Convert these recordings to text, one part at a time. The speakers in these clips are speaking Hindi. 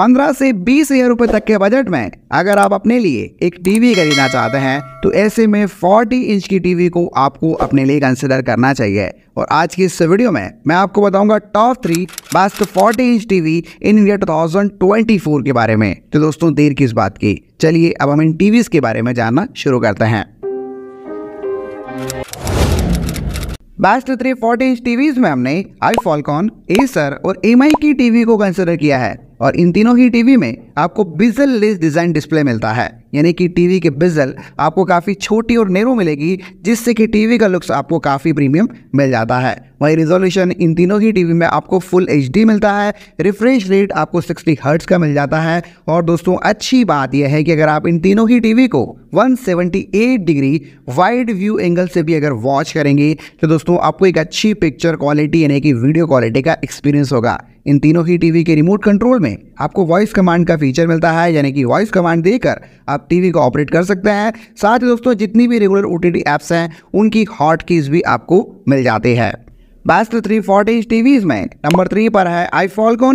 15 से बीस हजार रुपए तक के बजट में अगर आप अपने लिए एक टीवी खरीदना चाहते हैं तो ऐसे में 40 इंच की टीवी को आपको अपने लिए कंसिडर करना चाहिए और आज की इस वीडियो में मैं आपको बताऊंगा top three best 40 inch TV in India 2024 के बारे में तो दोस्तों देर किस बात की चलिए अब हम इन टीवी के बारे में जानना शुरू करते हैं best three forty inch TVs में हमने आई फॉलकॉन एसर और एम की टीवी को कंसिडर किया है और इन तीनों ही टीवी में आपको बिजल लेस डिज़ाइन डिस्प्ले मिलता है यानी कि टीवी के बिजल आपको काफ़ी छोटी और नेरो मिलेगी जिससे कि टीवी का लुक्स आपको काफ़ी प्रीमियम मिल जाता है वही रिजोल्यूशन इन तीनों ही टीवी में आपको फुल एच मिलता है रिफ्रेश रेट आपको 60 हर्ट्स का मिल जाता है और दोस्तों अच्छी बात यह है कि अगर आप इन तीनों ही टीवी को 178 डिग्री वाइड व्यू एंगल से भी अगर वॉच करेंगे तो दोस्तों आपको एक अच्छी पिक्चर क्वालिटी यानी कि वीडियो क्वालिटी का एक्सपीरियंस होगा इन तीनों ही टीवी के रिमोट कंट्रोल में आपको वॉइस कमांड का फीचर मिलता है यानी कि वॉइस कमांड देकर आप टीवी को ऑपरेट कर सकते हैं साथ ही दोस्तों जितनी भी रेगुलर ओ टी एप्स हैं उनकी हॉट कीज भी आपको मिल जाती है best three forty inch TVs में नंबर थ्री पर है आई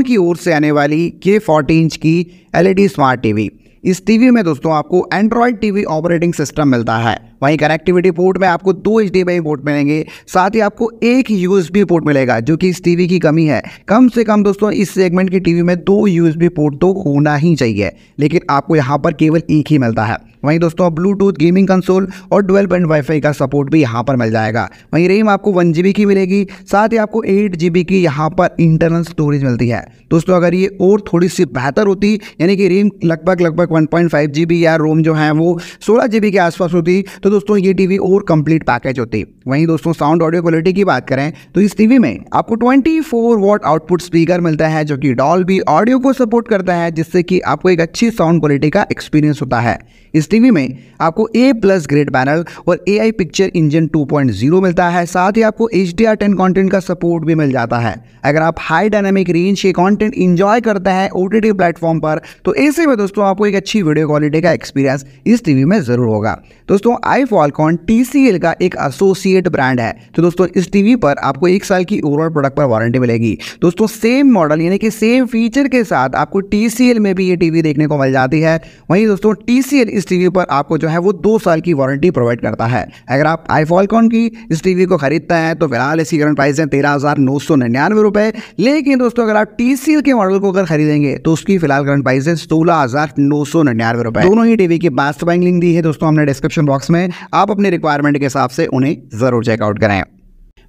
की ओर से आने वाली के फोर्टी इंच की एलईडी स्मार्ट टीवी इस टीवी में दोस्तों आपको एंड्रॉयड टीवी ऑपरेटिंग सिस्टम मिलता है वहीं कनेक्टिविटी पोर्ट में आपको दो एच डी पोर्ट मिलेंगे साथ ही आपको एक यूएसबी पोर्ट मिलेगा जो कि इस टीवी की कमी है कम से कम दोस्तों इस सेगमेंट की टीवी में दो यूएसबी पोर्ट तो होना ही चाहिए लेकिन आपको यहाँ पर केवल एक ही मिलता है वहीं दोस्तों ब्लूटूथ गेमिंग कंसोल और डुअल पॉइंट वाईफाई का सपोर्ट भी यहाँ पर मिल जाएगा वहीं रेम आपको वन जी की मिलेगी साथ ही आपको एट जी की यहाँ पर इंटरनल स्टोरेज मिलती है दोस्तों अगर ये और थोड़ी सी बेहतर होती यानी कि रेम लगभग लगभग one point five G B या रोम जो है वो सोलह जी बी के आसपास होती तो दोस्तों ये टी वी और कम्प्लीट पैकेज होती वहीं दोस्तों साउंड ऑडियो क्वालिटी की बात करें तो इस टी वी में आपको twenty four watt output speaker मिलता है जो कि डॉल भी ऑडियो को सपोर्ट करता है जिससे कि आपको एक अच्छी साउंड क्वालिटी का एक्सपीरियंस होता है इस टीवी में आपको ए प्लस ग्रेड पैनल और ए आई पिक्चर इंजन 2.0 मिलता है साथ ही आपको H D R ten content का सपोर्ट भी मिल जाता है अगर आप हाई डायनामिक रेंज के कॉन्टेंट इंजॉय करते हैं ओ टी टी प्लेटफॉर्म पर तो ऐसे में दोस्तों आपको एक अच्छी वीडियो क्वालिटी का एक्सपीरियंस इस टीवी में ज़रूर होगा दोस्तों आई फॉलकॉन टी का एक एसोसिएट ब्रांड है तो दोस्तों इस टीवी पर आपको एक साल की ओवरऑल प्रोडक्ट पर वारंटी मिलेगी दोस्तों सेम मॉडल यानी कि सेम फीचर के साथ आपको टी में भी ये टीवी देखने को मिल जाती है वहीं दोस्तों टी इस टीवी पर आपको जो है वो दो साल की वारंटी प्रोवाइड करता है अगर आप आई फॉलकॉन की इस टीवी को खरीदते हैं तो फिलहाल इसी करंट प्राइस है तेरह हज़ार लेकिन दोस्तों अगर आप टी के मॉडल को अगर खरीदेंगे तो उसकी फिलहाल करंट प्राइस है सोलह सौ निन्यानवे रुपए दोनों ही टीवी की बास्ट बाइंग लिंक दी है दोस्तों हमने डिस्क्रिप्शन बॉक्स में आप अपने रिक्वायरमेंट के हिसाब से उन्हें जरूर चेकआउट कराएं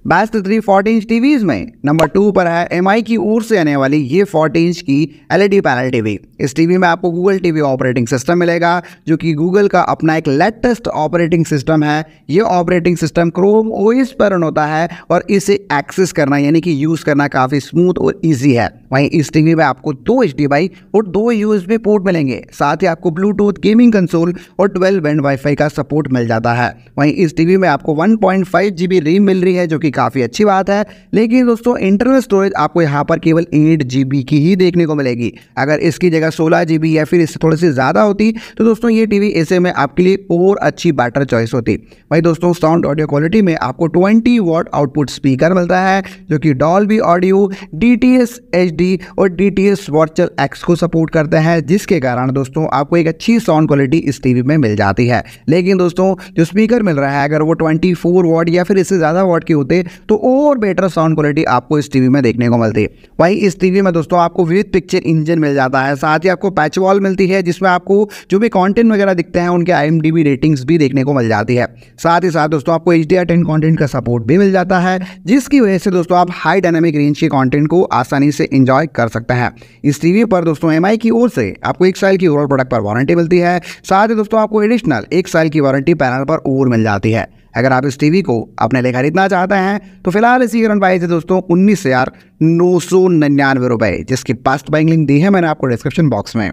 best three forty inch TVs में नंबर टू पर है एम की ओर से आने वाली ये फोर्टी इंच की एलईडी पैनल टीवी इस टीवी में आपको गूगल टीवी ऑपरेटिंग सिस्टम मिलेगा जो कि गूगल का अपना एक लेटेस्ट ऑपरेटिंग सिस्टम है ये ऑपरेटिंग सिस्टम क्रोम ओएस पर रन होता है और इसे एक्सेस करना यानी कि यूज़ करना काफ़ी स्मूथ और ईजी है वहीं इस टीवी में आपको दो एच और दो यू पोर्ट मिलेंगे साथ ही आपको ब्लूटूथ गेमिंग कंसोल और ट्वेल्व बैंड वाईफाई का सपोर्ट मिल जाता है वहीं इस टीवी में आपको वन पॉइंट रीम मिल रही है जो कि कि काफ़ी अच्छी बात है लेकिन दोस्तों इंटरनल स्टोरेज आपको यहाँ पर केवल एट जी की ही देखने को मिलेगी अगर इसकी जगह सोलह जी या फिर इससे थोड़ी सी ज़्यादा होती तो दोस्तों ये टी वी ऐसे में आपके लिए और अच्छी बैटर चॉइस होती भाई दोस्तों साउंड ऑडियो क्वालिटी में आपको ट्वेंटी वॉट आउटपुट स्पीकर मिलता है जो कि Dolby audio D T S H D और D T S virtual X को सपोर्ट करते हैं जिसके कारण दोस्तों आपको एक अच्छी साउंड क्वालिटी इस टीवी में मिल जाती है लेकिन दोस्तों जो स्पीकर मिल रहा है अगर वो ट्वेंटी फोर या फिर इससे ज़्यादा वॉट के होते पे तो और बेटर साउंड क्वालिटी आपको इस टीवी में देखने को मिलती है वहीं इस टीवी में दोस्तों आपको विविध पिक्चर इंजन मिल जाता है साथ ही आपको पैच वॉल मिलती है जिसमें आपको जो भी कॉन्टेंट वगैरह दिखते हैं उनके आई रेटिंग्स भी देखने को मिल जाती है साथ ही साथ दोस्तों आपको एच डी कंटेंट का सपोर्ट भी मिल जाता है जिसकी वजह से दोस्तों आप हाई डायनेमिक रेंज के कॉन्टेंट को आसानी से इंजॉय कर सकते हैं इस टीवी पर दोस्तों एम की ओर से आपको एक साल की ओवरऑल प्रोडक्ट पर वारंटी मिलती है साथ ही दोस्तों आपको एडिशनल एक साल की वारंटी पैनल पर और मिल जाती है अगर आप इस टीवी को अपने लिए खरीदना चाहते हैं तो फिलहाल इसी करंट प्राइस है दोस्तों उन्नीस हज़ार नौ सौ निन्यानवे रुपये जिसकी पास्ट बाइंग लिंक दी है मैंने आपको डिस्क्रिप्शन बॉक्स में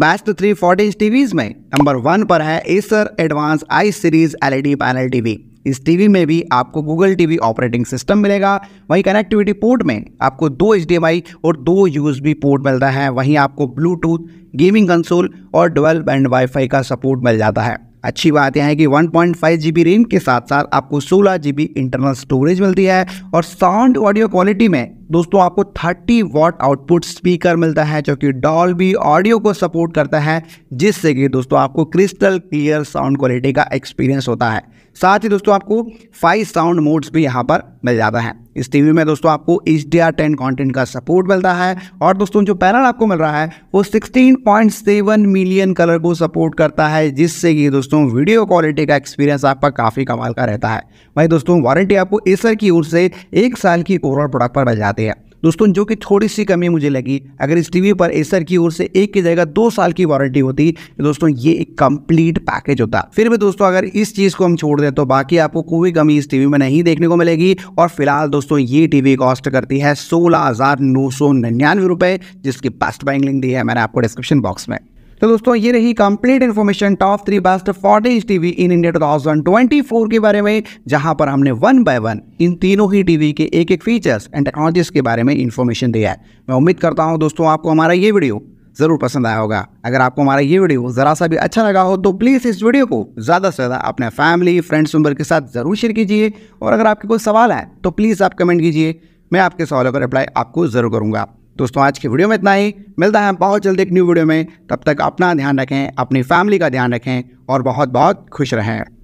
best three forty inch TVs में नंबर वन पर है Acer advance I series LED panel TV इस टीवी में भी आपको गूगल टीवी ऑपरेटिंग सिस्टम मिलेगा वहीं कनेक्टिविटी पोर्ट में आपको दो एच और दो यू पोर्ट मिलता है वहीं आपको ब्लूटूथ गेमिंग कंसोल और डुअल बैंड वाईफाई का सपोर्ट मिल जाता है अच्छी बात यह है कि 1.5 पॉइंट रैम के साथ साथ आपको 16 जी इंटरनल स्टोरेज मिलती है और साउंड ऑडियो क्वालिटी में दोस्तों आपको 30 वॉट आउटपुट स्पीकर मिलता है जो कि डॉल्बी ऑडियो को सपोर्ट करता है जिससे कि दोस्तों आपको क्रिस्टल क्लियर साउंड क्वालिटी का एक्सपीरियंस होता है साथ ही दोस्तों आपको फाइव साउंड मोड्स भी यहाँ पर मिल जाता है इस टीवी में दोस्तों आपको H D R ten content का सपोर्ट मिलता है और दोस्तों जो पैनल आपको मिल रहा है वो 16.7 मिलियन कलर को सपोर्ट करता है जिससे कि दोस्तों वीडियो क्वालिटी का एक्सपीरियंस आपका काफ़ी कमाल का रहता है वहीं दोस्तों वारंटी आपको एसर की ओर से एक साल की ओवरऑल प्रोडक्ट पर मिल जाती है दोस्तों जो कि थोड़ी सी कमी मुझे लगी अगर इस टीवी पर एसर की ओर से एक की जगह दो साल की वारंटी होती तो दोस्तों ये एक कंप्लीट पैकेज होता फिर भी दोस्तों अगर इस चीज़ को हम छोड़ दें तो बाकी आपको कोई कमी इस टीवी में नहीं देखने को मिलेगी और फिलहाल दोस्तों ये टीवी कॉस्ट करती है सोलह हज़ार नौ सौ निन्यानवे रुपये जिसकी बेस्ट बाइंग लिंक दी है मैंने आपको डिस्क्रिप्शन बॉक्स में तो दोस्तों ये रही complete information top three best forties TV in India two thousand twenty four के बारे में जहां पर हमने वन बाय वन इन तीनों ही टीवी के एक एक फीचर्स एंड टेक्नोलॉजीज के बारे में इन्फॉर्मेशन दिया है मैं उम्मीद करता हूँ दोस्तों आपको हमारा ये वीडियो ज़रूर पसंद आया होगा अगर आपको हमारा ये वीडियो ज़रा सा भी अच्छा लगा हो तो प्लीज़ इस वीडियो को ज़्यादा से ज़्यादा अपने फैमिली फ्रेंड्स मेम्बर के साथ ज़रूर शेयर कीजिए और अगर आपके कोई सवाल है तो प्लीज़ आप कमेंट कीजिए मैं आपके सवालों का रिप्लाई आपको ज़रूर करूँगा दोस्तों आज के वीडियो में इतना ही मिलता है बहुत जल्द एक न्यू वीडियो में तब तक अपना ध्यान रखें अपनी फैमिली का ध्यान रखें और बहुत बहुत खुश रहें